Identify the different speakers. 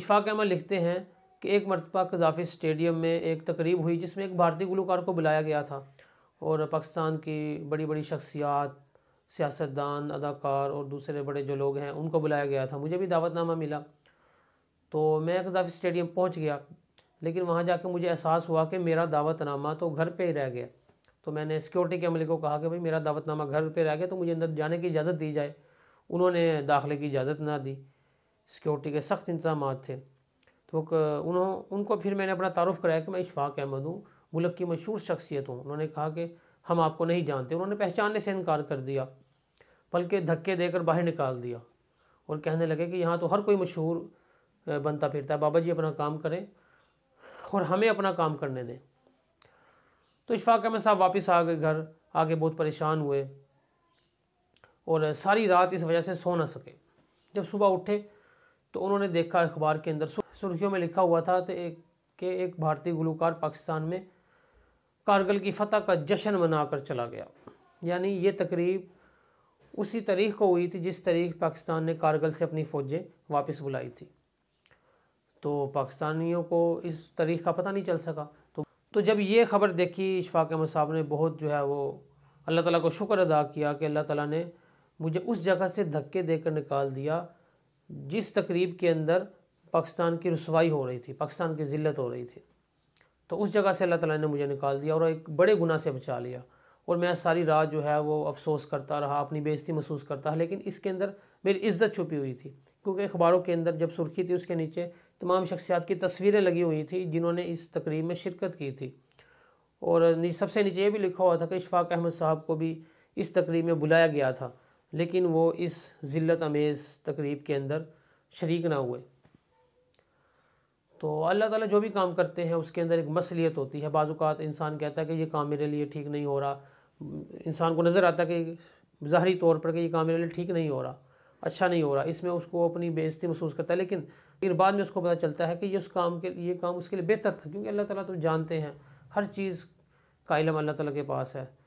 Speaker 1: इशफाक अहमद लिखते हैं कि एक मरतबा कजाफी स्टेडियम में एक तकरीब हुई जिसमें एक भारतीय गुलकार को बुलाया गया था और पाकिस्तान की बड़ी बड़ी शख्सियात सियासतदान अदाकार और दूसरे बड़े जो लोग हैं उनको बुलाया गया था मुझे भी दावतनामा मिला तो मैं कजाफी स्टेडियम पहुँच गया लेकिन वहाँ जाके मुझे एहसास हुआ कि मेरा दावतनामा तो घर पर ही रह गया तो मैंने सिक्योरिटी के अमले को कहा कि भाई मेरा दावतनामा घर पर रह गया तो मुझे अंदर जाने की इजाज़त दी जाए उन्होंने दाखिले की इजाज़त ना दी सिक्योरिटी के सख्त इंतजाम थे तो उन्होंने उनको फिर मैंने अपना तारुफ कराया कि मैं इशफाक अहमद हूँ मुल्क की मशहूर शख्सियत हूँ उन्होंने कहा कि हम आपको नहीं जानते उन्होंने पहचानने से इनकार कर दिया बल्कि धक्के देकर बाहर निकाल दिया और कहने लगे कि यहाँ तो हर कोई मशहूर बनता फिरता है बाबा जी अपना काम करें और हमें अपना काम करने दें तो इशफाक अहमद साहब वापस आ गए घर आके बहुत परेशान हुए और सारी रात इस वजह से सो ना सके जब सुबह उठे तो उन्होंने देखा अखबार के अंदर सुर्खियों में लिखा हुआ था तो एक के एक भारतीय गुलकार पाकिस्तान में कारगिल की फतह का जश्न मनाकर चला गया यानी ये तकरीब उसी तारीख को हुई थी जिस तारीख पाकिस्तान ने कारगिल से अपनी फ़ौजें वापस बुलाई थी तो पाकिस्तानियों को इस तारीख का पता नहीं चल सका तो तो जब ये खबर देखी इशफाक अहमद साहब ने बहुत जो है वो अल्लाह ताला को शुक्र अदा किया कि अल्लाह ताला ने मुझे उस जगह से धक्के देकर निकाल दिया जिस तकरीब के अंदर पाकिस्तान की रसवाई हो रही थी पाकिस्तान की ज़िलत हो रही थी तो उस जगह से अल्लाह ताला ने मुझे निकाल दिया और एक बड़े गुनाह से बचा लिया और मैं सारी रात जो है वो अफसोस करता रहा अपनी बेइज्जती महसूस करता लेकिन इसके अंदर मेरी इज्जत छुपी हुई थी क्योंकि अखबारों के अंदर जब सुर्खी थी उसके नीचे तमाम शख्सियात की तस्वीरें लगी हुई थी जिन्होंने इस तकरीब में शिरकत की थी और सबसे नीचे ये भी लिखा हुआ था कि इशफाक अहमद साहब को भी इस तकरीब में बुलाया गया था लेकिन वो इस ज़िलत अमेज़ तकरीब के अंदर शरीक ना हुए तो अल्लाह ताला जो भी काम करते हैं उसके अंदर एक मसलियत होती है बाज़ात इंसान कहता है कि ये काम मेरे लिए ठीक नहीं हो रहा इंसान को नज़र आता कि ज़ाहरी तौर पर कि ये काम मेरे लिए ठीक नहीं हो रहा अच्छा नहीं हो रहा इसमें उसको अपनी बेइज्जती महसूस करता है लेकिन फिर बाद में उसको पता चलता है कि ये उस काम के ये काम उसके लिए बेहतर था क्योंकि अल्लाह ताला तो जानते हैं हर चीज़ का इलम अल्लाह ताला के पास है